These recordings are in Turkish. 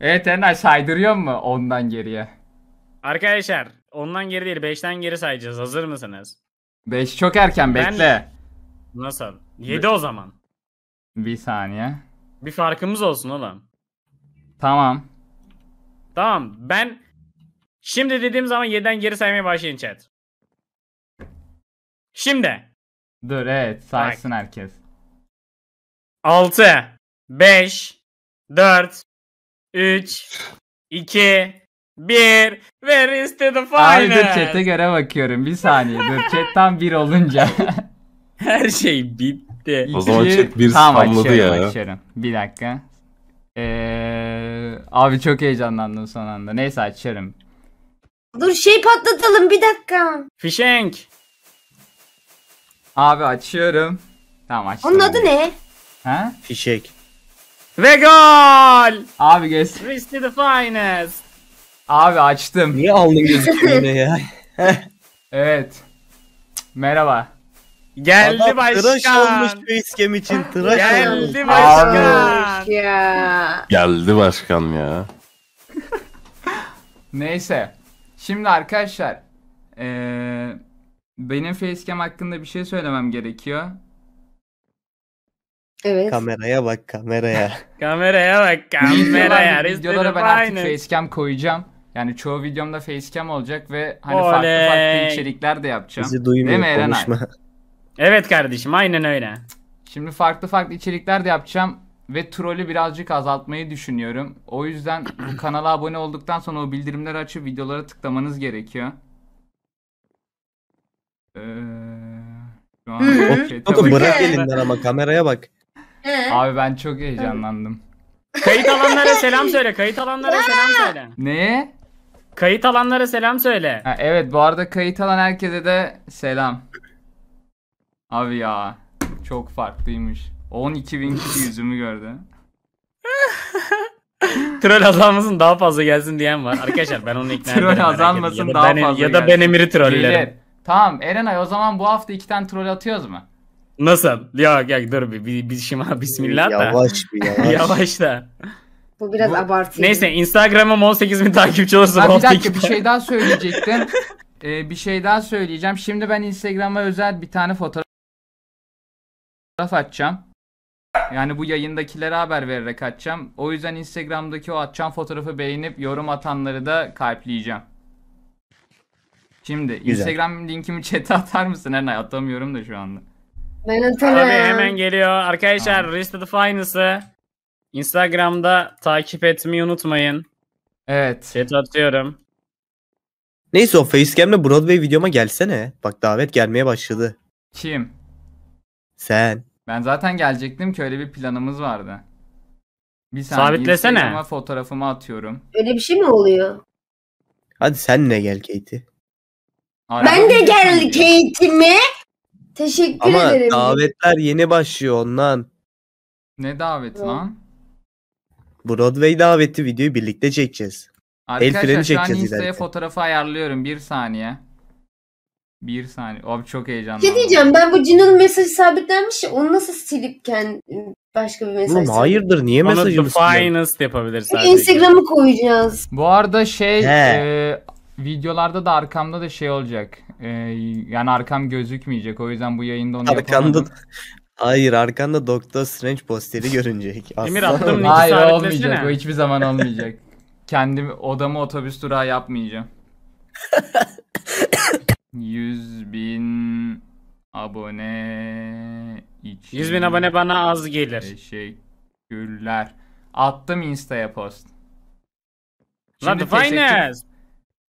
Evet Enay saydırıyor mu ondan geriye? Arkadaşlar ondan geri değil 5'ten geri sayacağız. Hazır mısınız? 5 çok erken ben... bekle. Nasıl? 7 o zaman. Bir saniye. Bir farkımız olsun oğlum. Tamam. Tamam ben şimdi dediğim zaman 7'den geri saymaya başlayın chat. Şimdi. Dur evet saysın Bak. herkes. 6 5 4 3, 2, 1 ve Riste the final. Abi dur chat'e göre bakıyorum. Bir saniye dur. Chat tam 1 olunca. Her şey bitti. O zaman chat 1 tamam, spamladı ya. Açıyorum. Bir dakika. Ee, abi çok heyecanlandım son anda. Neyse açıyorum. Dur şey patlatalım bir dakika. Fişenk. Abi açıyorum. Tamam açtım. Onun adı ne? Ha? Fişek. Ve gol! Abi göz. Christy the finest. Abi açtım. Niye aldın gözüküyor ya? evet. Merhaba. Geldi başkan. Tıraş olmuş facecam için tıraş Geldi olmuş. başkan. Ya. Geldi başkan ya. Neyse. Şimdi arkadaşlar. Ee, benim facecam hakkında bir şey söylemem gerekiyor. Evet. Kameraya bak kameraya. kameraya bak kameraya. Videolara ben artık facecam koyacağım. Yani çoğu videomda facecam olacak ve hani Oley. farklı farklı içerikler de yapacağım. Bizi duymuyor konuşma. Evet kardeşim aynen öyle. Şimdi farklı farklı içerikler de yapacağım ve trolü birazcık azaltmayı düşünüyorum. O yüzden bu kanala abone olduktan sonra o bildirimleri açıp videolara tıklamanız gerekiyor. Ee, şu an Bırak elinden ama kameraya bak. He. Ee? Abi ben çok heyecanlandım. Kayıt alanlara selam söyle. Kayıt alanlara selam söyle. Ne? Kayıt alanlara selam söyle. Ha, evet bu arada kayıt alan herkese de selam. Abi ya çok farklıymış. 12.000 kişi yüzümü gördü. Troll azalmasın daha fazla gelsin diyen var. Arkadaşlar ben onu ikna ederim. Troll azalmasın daha ben- fazla Ya da gelsin. ben Emir'i trollerim. Beyler, Tamam Erenay o zaman bu hafta iki tane troll atıyoruz mu? Nasıl? Ya gel dur bir, bir, bir şima şey bismillah da. Yavaş bir yavaş. yavaş da. Bu biraz Bu, abartı. Neyse Instagram'ım 18 bin takipçi olursa. bir dakika bir şey daha söyleyecektim. ee, bir şey daha söyleyeceğim. Şimdi ben Instagram'a özel bir tane fotoğraf atacağım. Yani bu yayındakilere haber vererek atacağım. O yüzden Instagram'daki o atacağım fotoğrafı beğenip yorum atanları da kalpleyeceğim. Şimdi Güzel. Instagram linkimi chat'e atar mısın? Her hani atamıyorum da şu anda. Ben Abi hemen geliyor. Arkadaşlar Risk the Finals'ı Instagram'da takip etmeyi unutmayın. Evet. Chat atıyorum. Neyse o Facecam'le Broadway videoma gelsene. Bak davet gelmeye başladı. Kim? Sen. Ben zaten gelecektim ki öyle bir planımız vardı. Bir saniye Sabitlesene. Instagram'a fotoğrafımı atıyorum. Öyle bir şey mi oluyor? Hadi senle gel Katie. Ben de gel mi? Teşekkür Ama ederim. davetler yeni başlıyor ondan. Ne davet Yok. lan? Broadway daveti videoyu birlikte çekeceğiz. Arkadaşlar freni şu an çekeceğiz Insta'ya ileride. fotoğrafı ayarlıyorum. Bir saniye. Bir saniye. Abi çok heyecanlı. Ne şey diyeceğim ben bu Cino'nun mesajı sabitlenmiş ya onu nasıl silip başka bir mesaj Oğlum hayırdır niye mesajı? mesajımı siliyorsun? finest yapabiliriz sadece. Instagram'ı koyacağız. Bu arada şey e, videolarda da arkamda da şey olacak e, yani arkam gözükmeyecek. O yüzden bu yayında onu Arkanda... yapamadım. Hayır arkanda Doctor Strange posteri görünecek. Aslında. Emir attım Hayır olmayacak. O hiçbir zaman olmayacak. Kendim odamı otobüs durağı yapmayacağım. 100 bin abone için. 100 bin abone bana az gelir. Teşekkürler. Attım Insta'ya post. Lan The Finest.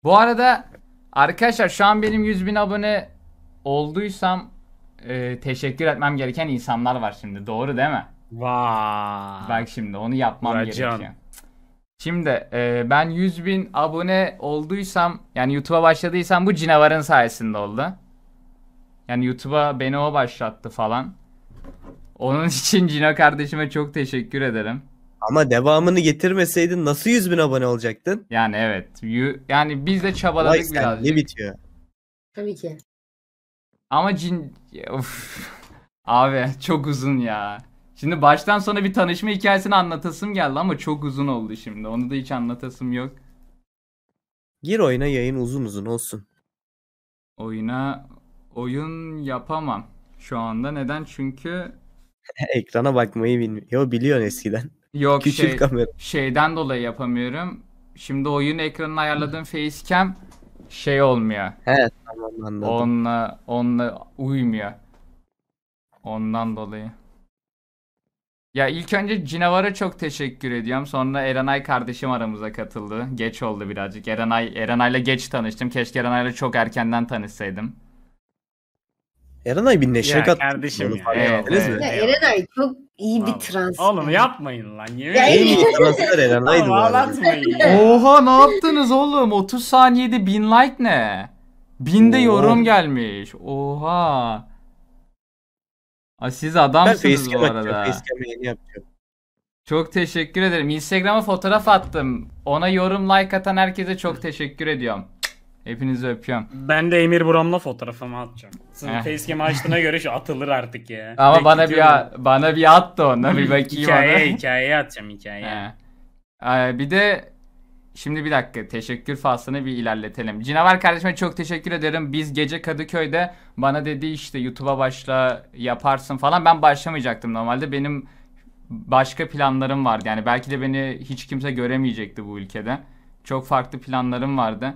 Bu arada Arkadaşlar şu an benim 100 bin abone olduysam e, teşekkür etmem gereken insanlar var şimdi. Doğru değil mi? Vay. Bak şimdi onu yapmam Racan. gerekiyor. Şimdi e, ben 100 bin abone olduysam yani YouTube'a başladıysam bu cinavarın sayesinde oldu. Yani YouTube'a beni o başlattı falan. Onun için Cino kardeşime çok teşekkür ederim. Ama devamını getirmeseydin nasıl 100 bin abone olacaktın? Yani evet. yu- Yani biz de Olay çabaladık birazcık. Ne bitiyor. Tabii ki. Ama cin... Of. Abi çok uzun ya. Şimdi baştan sona bir tanışma hikayesini anlatasım geldi ama çok uzun oldu şimdi. Onu da hiç anlatasım yok. Gir oyuna yayın uzun uzun olsun. Oyuna oyun yapamam şu anda. Neden? Çünkü Ekrana bakmayı bilmiyor. Yo biliyorsun eskiden. Yok Küçük şey, kamera. şeyden dolayı yapamıyorum. Şimdi oyun ekranını ayarladığım facecam şey olmuyor. Evet. tamam anladım. Onunla, onunla uymuyor. Ondan dolayı. Ya ilk önce Cinevara çok teşekkür ediyorum. Sonra Erenay kardeşim aramıza katıldı. Geç oldu birazcık. Erenay Erenay'la geç tanıştım. Keşke Erenay'la çok erkenden tanışsaydım. Erenay bir neşe kat. Kardeşim ya. Evet, evet. Ya Erenay çok iyi bir transfer. Oğlum yapmayın lan. Yemin ya, en iyi transfer Erenay'dı bu arada. Oha ne yaptınız oğlum? 30 saniyede 1000 like ne? 1000 de yorum gelmiş. Oha. Aa, siz adamsınız bu arada. Çok teşekkür ederim. Instagram'a fotoğraf attım. Ona yorum like atan herkese çok teşekkür ediyorum. Hepinizi öpüyorum. Ben de Emir Buram'la fotoğrafımı atacağım. Sizin Heh. facecam açtığına göre şu atılır artık ya. Ama bana bir bana bir at da ona bir bakayım hikaye, ona. hikaye atacağım hikaye. Ee, eh. eh, bir de şimdi bir dakika teşekkür faslını bir ilerletelim. Cinavar kardeşime çok teşekkür ederim. Biz gece Kadıköy'de bana dedi işte YouTube'a başla yaparsın falan. Ben başlamayacaktım normalde. Benim başka planlarım vardı. Yani belki de beni hiç kimse göremeyecekti bu ülkede. Çok farklı planlarım vardı.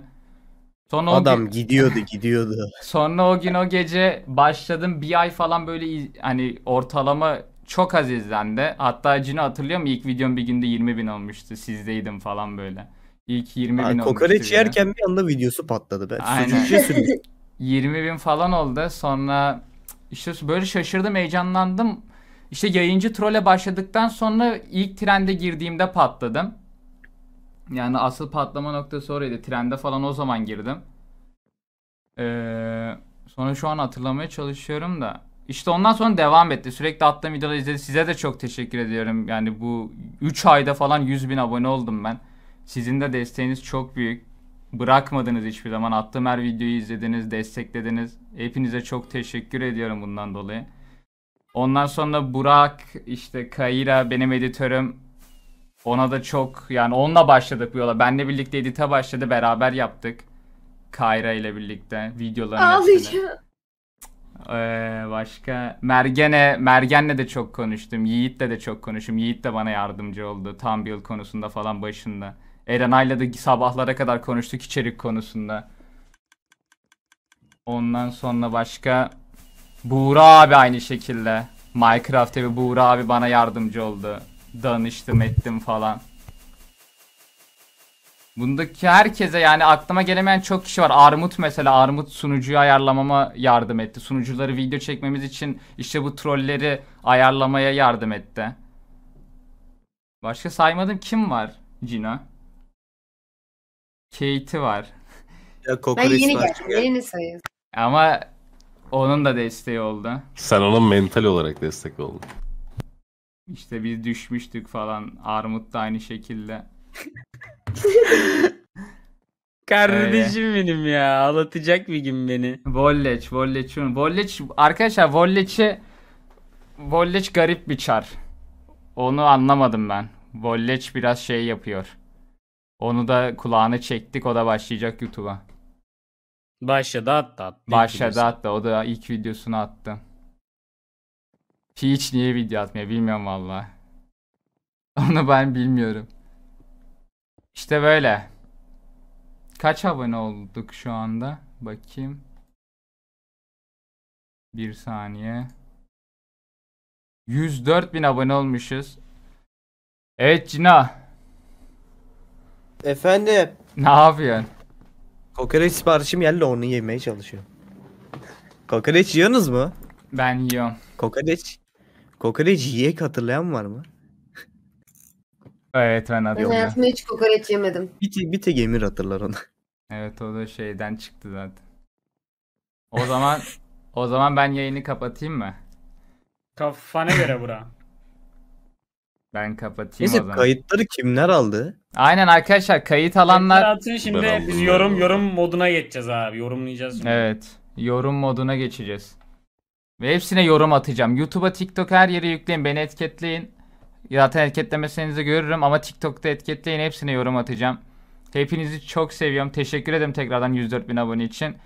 Sonra Adam o gidiyordu gidiyordu. Sonra o gün o gece başladım bir ay falan böyle iz- hani ortalama çok az izlendi. Hatta Cino hatırlıyor musun? İlk videom bir günde 20 bin olmuştu. Sizdeydim falan böyle. İlk 20 bin Aa, olmuştu. Kokoreç bile. yerken bir anda videosu patladı. be. Aynen. 20 bin falan oldu. Sonra işte böyle şaşırdım heyecanlandım. İşte yayıncı trole başladıktan sonra ilk trende girdiğimde patladım. Yani asıl patlama noktası oraydı. Trende falan o zaman girdim. Ee, sonra şu an hatırlamaya çalışıyorum da. İşte ondan sonra devam etti. Sürekli attığım videoları izledi. Size de çok teşekkür ediyorum. Yani bu 3 ayda falan 100 bin abone oldum ben. Sizin de desteğiniz çok büyük. Bırakmadınız hiçbir zaman. Attığım her videoyu izlediniz, desteklediniz. Hepinize çok teşekkür ediyorum bundan dolayı. Ondan sonra Burak, işte Kayra benim editörüm ona da çok yani onunla başladık bu yola. Benle birlikte edite başladı. Beraber yaptık. Kayra ile birlikte videolarını. Ee, başka Mergen'e Mergen'le de çok konuştum. Yiğit'le de çok konuştum. Yiğit de bana yardımcı oldu. Tam build konusunda falan başında. Erenay'la da sabahlara kadar konuştuk içerik konusunda. Ondan sonra başka Buğra abi aynı şekilde. Minecraft'te ve Buğra abi bana yardımcı oldu danıştım ettim falan. Bundaki herkese yani aklıma gelemeyen çok kişi var. Armut mesela Armut sunucuyu ayarlamama yardım etti. Sunucuları video çekmemiz için işte bu trolleri ayarlamaya yardım etti. Başka saymadım kim var Cina? Kate'i var. Ya ben yeni geldim. Yeni sayın. Ama onun da desteği oldu. Sen onun mental olarak destek oldun. İşte biz düşmüştük falan. Armut da aynı şekilde. Kardeşim Öyle. benim ya. Ağlatacak bir gün beni. Volleç, Volleç. Volleç arkadaşlar Volleç'i Volleç garip bir çar. Onu anlamadım ben. Volleç biraz şey yapıyor. Onu da kulağını çektik. O da başlayacak YouTube'a. Başladı hatta. Başladı hatta. O da ilk videosunu attı. Hiç niye video atmıyor bilmiyorum valla. Onu ben bilmiyorum. İşte böyle. Kaç abone olduk şu anda? Bakayım. Bir saniye. 104 bin abone olmuşuz. Evet Cina. Efendim. Ne yapıyorsun? Kokoreç siparişim geldi onu yemeye çalışıyorum. Kokoreç yiyorsunuz mu? Ben yiyorum. Kokoreç. Kokoreç yiyek hatırlayan var mı? Evet ben Ben hatırlıyorum. hayatımda hiç kokoreç yemedim. Bir, te- bir tek Emir hatırlar onu. Evet o da şeyden çıktı zaten. O zaman o zaman ben yayını kapatayım mı? Kafana göre bura. Ben kapatayım o Neyse zaman. kayıtları kimler aldı? Aynen arkadaşlar kayıt alanlar Atın şimdi biz yorum yorum moduna geçeceğiz abi. Yorumlayacağız. şimdi. Evet. Yorum moduna geçeceğiz. Ve hepsine yorum atacağım. YouTube'a, TikTok her yere yükleyin. Beni etiketleyin. Zaten etiketlemesenizi görürüm ama TikTok'ta etiketleyin. Hepsine yorum atacağım. Hepinizi çok seviyorum. Teşekkür ederim tekrardan 104 bin abone için.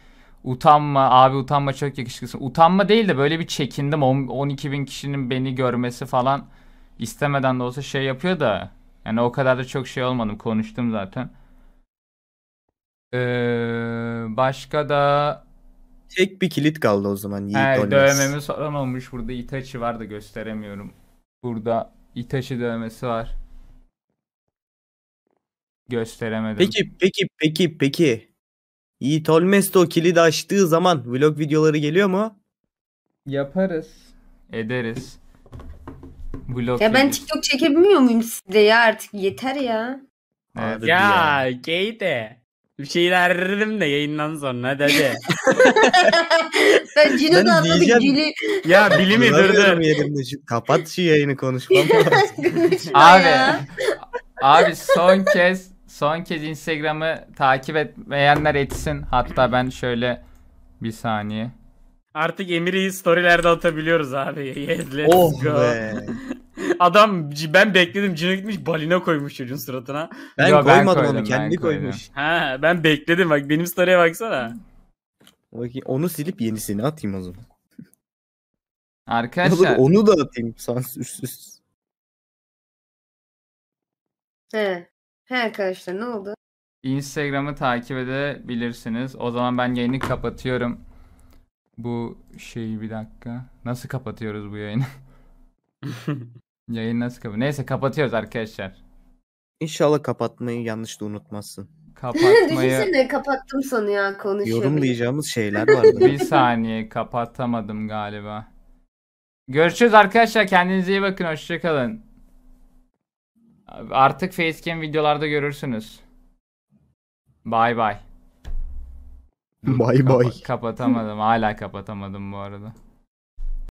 Utanma abi utanma çok yakışıklısın. Utanma değil de böyle bir çekindim. 12 bin kişinin beni görmesi falan istemeden de olsa şey yapıyor da. Yani o kadar da çok şey olmadım. Konuştum zaten. Ee, başka da Tek bir kilit kaldı o zaman. Yiğit He, dövmemi soran olmuş. Burada Itachi var da gösteremiyorum. Burada Itachi dövmesi var. Gösteremedim. Peki peki peki peki. Yiğit Olmesto kilidi açtığı zaman vlog videoları geliyor mu? Yaparız. Ederiz. Vlog Ya ben TikTok çekebilmiyor muyum sizde ya artık yeter ya. Evet. Ya, ya. gay de. Bir şeyler dedim de yayından sonra dedi. ben Cino da anladık. diyeceğim- ya bilimi durdu. Kapat şu yayını konuşmam Abi. Abi son kez son kez Instagram'ı takip etmeyenler etsin. Hatta ben şöyle bir saniye. Artık Emir'i storylerde atabiliyoruz abi. Yes let's oh go. be. Adam ben bekledim. Cino gitmiş balina koymuş çocuğun suratına. Ben Yo, koymadım ben onu. Kendi koymuş. Ha ben bekledim. Bak benim staraya baksana. Bakayım, onu silip yenisini atayım o zaman. Arkadaşlar. Olur, onu da atayım sansürsüz. He. He arkadaşlar ne oldu? Instagram'ı takip edebilirsiniz. O zaman ben yayını kapatıyorum. Bu şeyi bir dakika. Nasıl kapatıyoruz bu yayını? Yayın nasıl kapat? Neyse kapatıyoruz arkadaşlar. İnşallah kapatmayı yanlış da unutmazsın. Kapatmayı Düşünsene kapattım sanıyor konuşuyor. Yorumlayacağımız şeyler vardı. bir saniye kapatamadım galiba. Görüşürüz arkadaşlar. Kendinize iyi bakın. Hoşçakalın. Artık Facecam videolarda görürsünüz. Bay bay. bay bay. kapatamadım. Hala kapatamadım bu arada.